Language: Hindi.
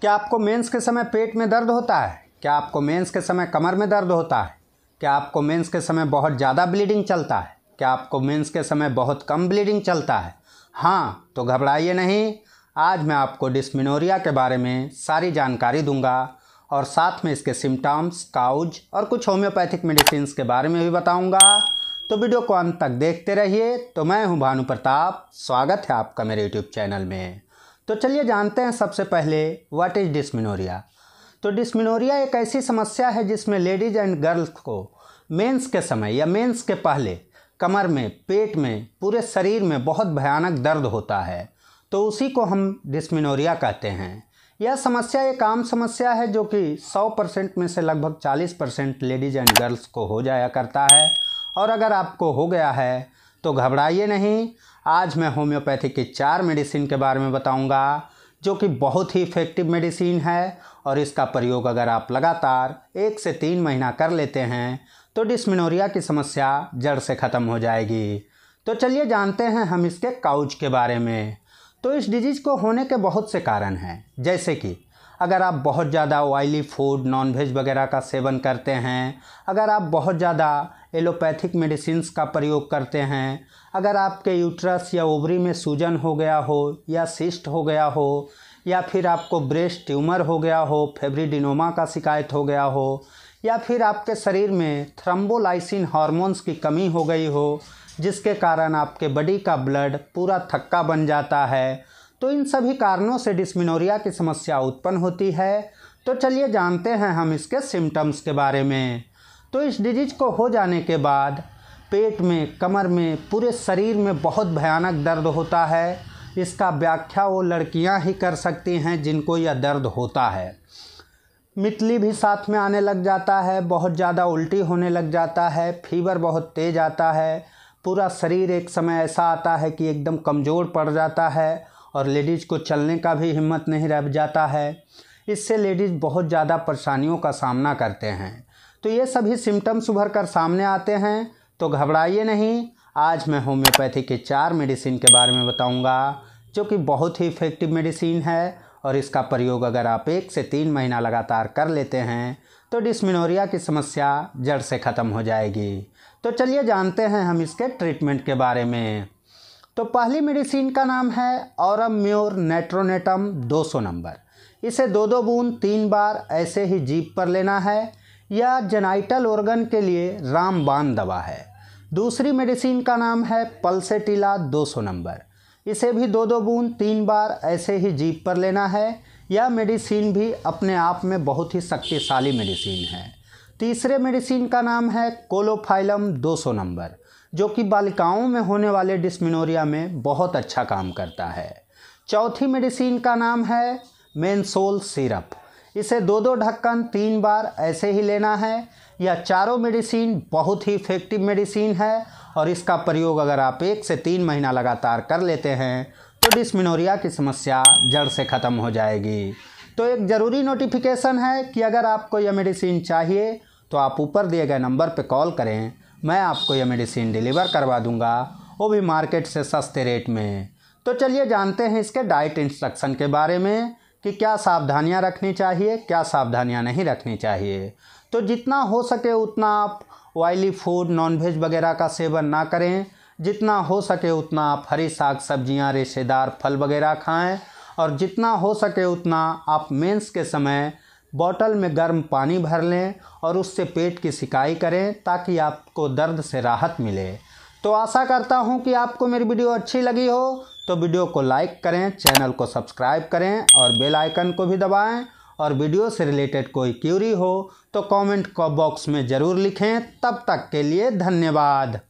क्या आपको मेंस के समय पेट में दर्द होता है क्या आपको मेंस के समय कमर में दर्द होता है क्या आपको मेंस के समय बहुत ज़्यादा ब्लीडिंग चलता है क्या आपको मेंस के समय बहुत कम ब्लीडिंग चलता है हाँ तो घबराइए नहीं आज मैं आपको डिस्मिनोरिया के बारे में सारी जानकारी दूंगा और साथ में इसके सिम्टम्स काउज और कुछ होम्योपैथिक मेडिसिन के बारे में भी बताऊँगा तो वीडियो को अंत तक देखते रहिए तो मैं हूँ भानु प्रताप स्वागत है आपका मेरे यूट्यूब चैनल में तो चलिए जानते हैं सबसे पहले व्हाट इज़ डिस्मिनोरिया तो डिस्मिनोरिया एक ऐसी समस्या है जिसमें लेडीज़ एंड गर्ल्स को मेंस के समय या मेंस के पहले कमर में पेट में पूरे शरीर में बहुत भयानक दर्द होता है तो उसी को हम डिस्मिनोरिया कहते हैं यह समस्या एक आम समस्या है जो कि 100 परसेंट में से लगभग 40 परसेंट लेडीज़ एंड गर्ल्स को हो जाया करता है और अगर आपको हो गया है तो घबराइए नहीं आज मैं होम्योपैथी के चार मेडिसिन के बारे में बताऊंगा जो कि बहुत ही इफ़ेक्टिव मेडिसिन है और इसका प्रयोग अगर आप लगातार एक से तीन महीना कर लेते हैं तो डिस्मिनोरिया की समस्या जड़ से ख़त्म हो जाएगी तो चलिए जानते हैं हम इसके काउज के बारे में तो इस डिजीज़ को होने के बहुत से कारण हैं जैसे कि अगर आप बहुत ज़्यादा ऑयली फूड नॉनवेज वगैरह का सेवन करते हैं अगर आप बहुत ज़्यादा एलोपैथिक मेडिसिन का प्रयोग करते हैं अगर आपके यूट्रस या ओवरी में सूजन हो गया हो या सिस्ट हो गया हो या फिर आपको ब्रेस्ट ट्यूमर हो गया हो फेब्रीडिनोमा का शिकायत हो गया हो या फिर आपके शरीर में थ्रम्बोलाइसिन हार्मोन्स की कमी हो गई हो जिसके कारण आपके बॉडी का ब्लड पूरा थक्का बन जाता है तो इन सभी कारणों से डिस्मिनोरिया की समस्या उत्पन्न होती है तो चलिए जानते हैं हम इसके सिम्टम्स के बारे में तो इस डिजीज को हो जाने के बाद पेट में कमर में पूरे शरीर में बहुत भयानक दर्द होता है इसका व्याख्या वो लड़कियां ही कर सकती हैं जिनको यह दर्द होता है मितली भी साथ में आने लग जाता है बहुत ज़्यादा उल्टी होने लग जाता है फीवर बहुत तेज आता है पूरा शरीर एक समय ऐसा आता है कि एकदम कमज़ोर पड़ जाता है और लेडीज़ को चलने का भी हिम्मत नहीं रह जाता है इससे लेडीज़ बहुत ज़्यादा परेशानियों का सामना करते हैं तो ये सभी सिम्टम्स उभर कर सामने आते हैं तो घबराइए नहीं आज मैं होम्योपैथी के चार मेडिसिन के बारे में बताऊंगा जो कि बहुत ही इफ़ेक्टिव मेडिसिन है और इसका प्रयोग अगर आप एक से तीन महीना लगातार कर लेते हैं तो डिस्मिनोरिया की समस्या जड़ से ख़त्म हो जाएगी तो चलिए जानते हैं हम इसके ट्रीटमेंट के बारे में तो पहली मेडिसिन का नाम है औरम म्योर नेट्रोनेटम 200 नंबर इसे दो दो बूंद तीन बार ऐसे ही जीप पर लेना है यह जेनाइटल ऑर्गन के लिए रामबान दवा है दूसरी मेडिसिन का नाम है पल्सेटिला 200 नंबर इसे भी दो दो बूंद तीन बार ऐसे ही जीप पर लेना है यह मेडिसिन भी अपने आप में बहुत ही शक्तिशाली मेडिसिन है तीसरे मेडिसिन का नाम है कोलोफाइलम 200 नंबर जो कि बालिकाओं में होने वाले डिस्मिनोरिया में बहुत अच्छा काम करता है चौथी मेडिसिन का नाम है मेनसोल सिरप इसे दो दो ढक्कन तीन बार ऐसे ही लेना है यह चारों मेडिसिन बहुत ही इफ़ेक्टिव मेडिसिन है और इसका प्रयोग अगर आप एक से तीन महीना लगातार कर लेते हैं तो डिसमिनोरिया की समस्या जड़ से ख़त्म हो जाएगी तो एक ज़रूरी नोटिफिकेशन है कि अगर आपको यह मेडिसिन चाहिए तो आप ऊपर दिए गए नंबर पर कॉल करें मैं आपको यह मेडिसिन डिलीवर करवा दूँगा वो भी मार्केट से सस्ते रेट में तो चलिए जानते हैं इसके डाइट इंस्ट्रक्शन के बारे में कि क्या सावधानियां रखनी चाहिए क्या सावधानियां नहीं रखनी चाहिए तो जितना हो सके उतना आप ऑयली फूड नॉनवेज वगैरह का सेवन ना करें जितना हो सके उतना आप हरी साग सब्जियां रेशेदार फल वगैरह खाएं और जितना हो सके उतना आप मेंस के समय बॉटल में गर्म पानी भर लें और उससे पेट की सिकाई करें ताकि आपको दर्द से राहत मिले तो आशा करता हूँ कि आपको मेरी वीडियो अच्छी लगी हो तो वीडियो को लाइक करें चैनल को सब्सक्राइब करें और बेल आइकन को भी दबाएं और वीडियो से रिलेटेड कोई क्यूरी हो तो कमेंट बॉक्स में ज़रूर लिखें तब तक के लिए धन्यवाद